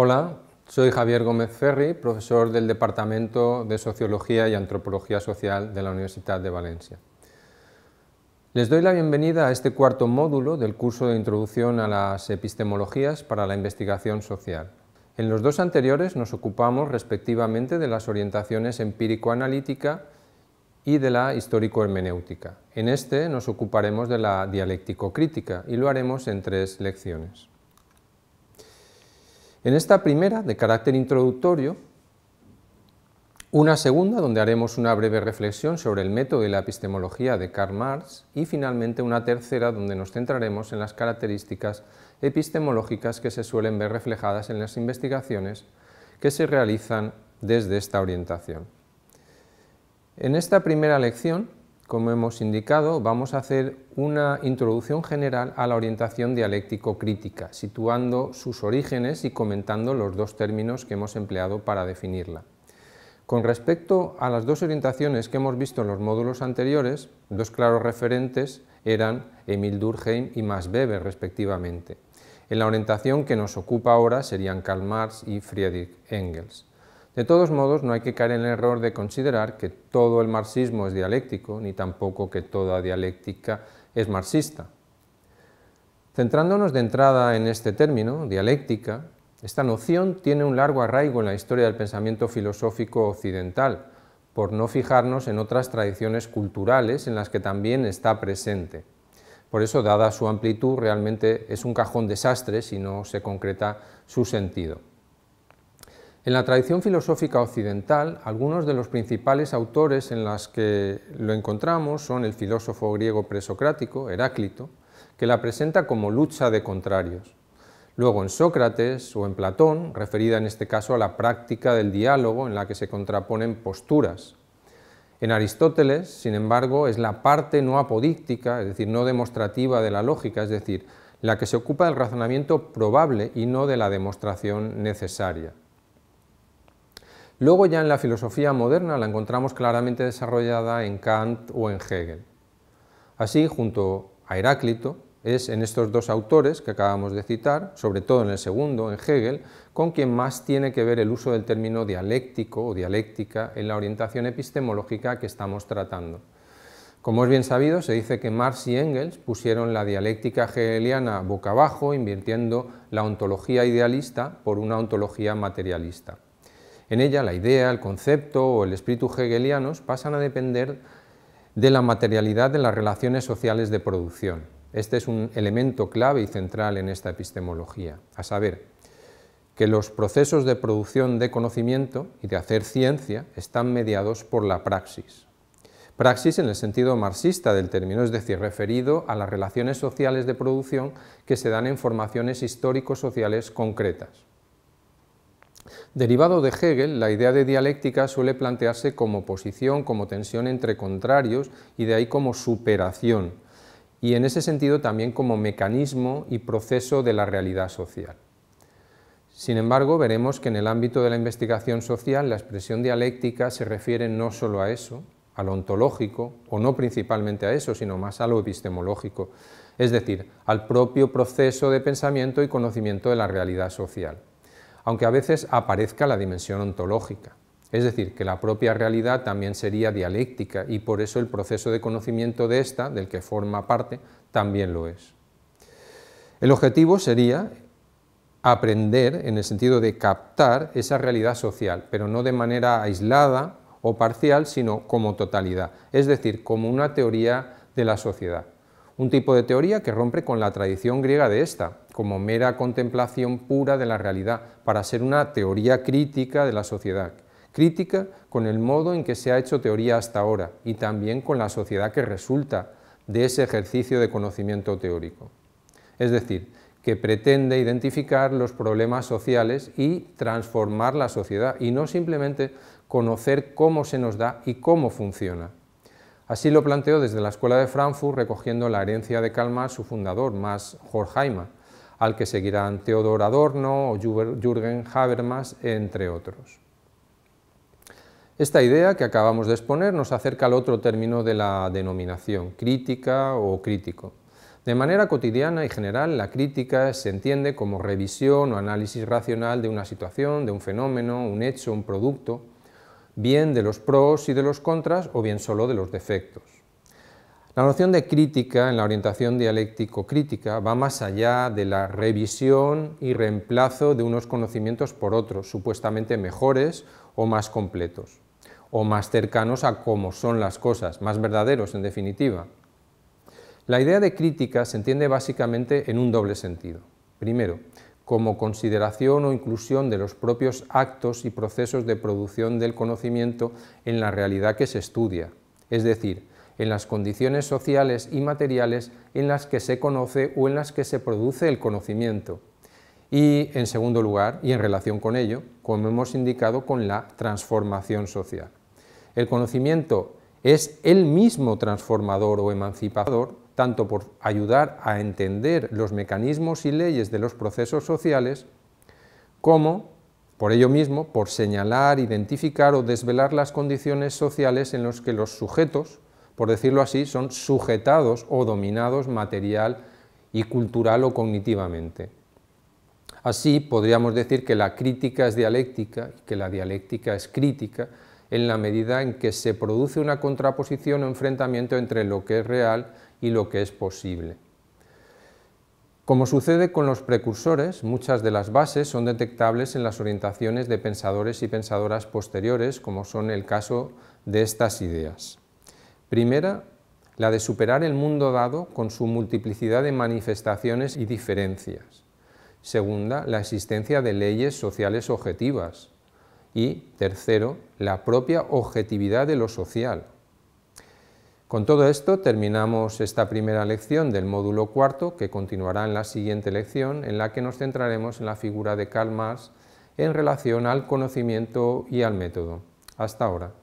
Hola, soy Javier Gómez Ferri, profesor del Departamento de Sociología y Antropología Social de la Universidad de Valencia. Les doy la bienvenida a este cuarto módulo del curso de Introducción a las Epistemologías para la Investigación Social. En los dos anteriores nos ocupamos respectivamente de las orientaciones empírico-analítica y de la histórico-hermenéutica. En este nos ocuparemos de la dialéctico-crítica y lo haremos en tres lecciones. En esta primera, de carácter introductorio, una segunda, donde haremos una breve reflexión sobre el método y la epistemología de Karl Marx, y finalmente una tercera, donde nos centraremos en las características epistemológicas que se suelen ver reflejadas en las investigaciones que se realizan desde esta orientación. En esta primera lección como hemos indicado, vamos a hacer una introducción general a la orientación dialéctico-crítica, situando sus orígenes y comentando los dos términos que hemos empleado para definirla. Con respecto a las dos orientaciones que hemos visto en los módulos anteriores, dos claros referentes eran Emil Durkheim y Max Weber, respectivamente. En la orientación que nos ocupa ahora serían Karl Marx y Friedrich Engels. De todos modos, no hay que caer en el error de considerar que todo el marxismo es dialéctico, ni tampoco que toda dialéctica es marxista. Centrándonos de entrada en este término, dialéctica, esta noción tiene un largo arraigo en la historia del pensamiento filosófico occidental, por no fijarnos en otras tradiciones culturales en las que también está presente. Por eso, dada su amplitud, realmente es un cajón desastre si no se concreta su sentido. En la tradición filosófica occidental, algunos de los principales autores en los que lo encontramos son el filósofo griego presocrático, Heráclito, que la presenta como lucha de contrarios. Luego en Sócrates o en Platón, referida en este caso a la práctica del diálogo en la que se contraponen posturas. En Aristóteles, sin embargo, es la parte no apodíctica, es decir, no demostrativa de la lógica, es decir, la que se ocupa del razonamiento probable y no de la demostración necesaria. Luego ya en la filosofía moderna la encontramos claramente desarrollada en Kant o en Hegel. Así, junto a Heráclito, es en estos dos autores que acabamos de citar, sobre todo en el segundo, en Hegel, con quien más tiene que ver el uso del término dialéctico o dialéctica en la orientación epistemológica que estamos tratando. Como es bien sabido, se dice que Marx y Engels pusieron la dialéctica hegeliana boca abajo, invirtiendo la ontología idealista por una ontología materialista. En ella la idea, el concepto o el espíritu hegelianos pasan a depender de la materialidad de las relaciones sociales de producción. Este es un elemento clave y central en esta epistemología, a saber, que los procesos de producción de conocimiento y de hacer ciencia están mediados por la praxis. Praxis en el sentido marxista del término, es decir, referido a las relaciones sociales de producción que se dan en formaciones histórico-sociales concretas. Derivado de Hegel, la idea de dialéctica suele plantearse como posición, como tensión entre contrarios y de ahí como superación, y en ese sentido también como mecanismo y proceso de la realidad social. Sin embargo, veremos que en el ámbito de la investigación social la expresión dialéctica se refiere no solo a eso, a lo ontológico, o no principalmente a eso, sino más a lo epistemológico, es decir, al propio proceso de pensamiento y conocimiento de la realidad social aunque a veces aparezca la dimensión ontológica. Es decir, que la propia realidad también sería dialéctica y por eso el proceso de conocimiento de esta, del que forma parte, también lo es. El objetivo sería aprender en el sentido de captar esa realidad social, pero no de manera aislada o parcial, sino como totalidad, es decir, como una teoría de la sociedad un tipo de teoría que rompe con la tradición griega de esta, como mera contemplación pura de la realidad, para ser una teoría crítica de la sociedad, crítica con el modo en que se ha hecho teoría hasta ahora y también con la sociedad que resulta de ese ejercicio de conocimiento teórico. Es decir, que pretende identificar los problemas sociales y transformar la sociedad, y no simplemente conocer cómo se nos da y cómo funciona, Así lo planteó desde la Escuela de Frankfurt, recogiendo la herencia de Calma su fundador, Max Horkheimer, al que seguirán Theodor Adorno o Jürgen Habermas, entre otros. Esta idea que acabamos de exponer nos acerca al otro término de la denominación, crítica o crítico. De manera cotidiana y general, la crítica se entiende como revisión o análisis racional de una situación, de un fenómeno, un hecho, un producto, bien de los pros y de los contras o bien solo de los defectos. La noción de crítica en la orientación dialéctico-crítica va más allá de la revisión y reemplazo de unos conocimientos por otros, supuestamente mejores o más completos, o más cercanos a cómo son las cosas, más verdaderos en definitiva. La idea de crítica se entiende básicamente en un doble sentido. Primero, como consideración o inclusión de los propios actos y procesos de producción del conocimiento en la realidad que se estudia, es decir, en las condiciones sociales y materiales en las que se conoce o en las que se produce el conocimiento. Y, en segundo lugar, y en relación con ello, como hemos indicado, con la transformación social. El conocimiento es el mismo transformador o emancipador tanto por ayudar a entender los mecanismos y leyes de los procesos sociales, como, por ello mismo, por señalar, identificar o desvelar las condiciones sociales en las que los sujetos, por decirlo así, son sujetados o dominados material y cultural o cognitivamente. Así, podríamos decir que la crítica es dialéctica y que la dialéctica es crítica, en la medida en que se produce una contraposición o enfrentamiento entre lo que es real y lo que es posible. Como sucede con los precursores, muchas de las bases son detectables en las orientaciones de pensadores y pensadoras posteriores, como son el caso de estas ideas. Primera, la de superar el mundo dado con su multiplicidad de manifestaciones y diferencias. Segunda, la existencia de leyes sociales objetivas, y, tercero, la propia objetividad de lo social. Con todo esto terminamos esta primera lección del módulo cuarto, que continuará en la siguiente lección, en la que nos centraremos en la figura de Karl en relación al conocimiento y al método. Hasta ahora.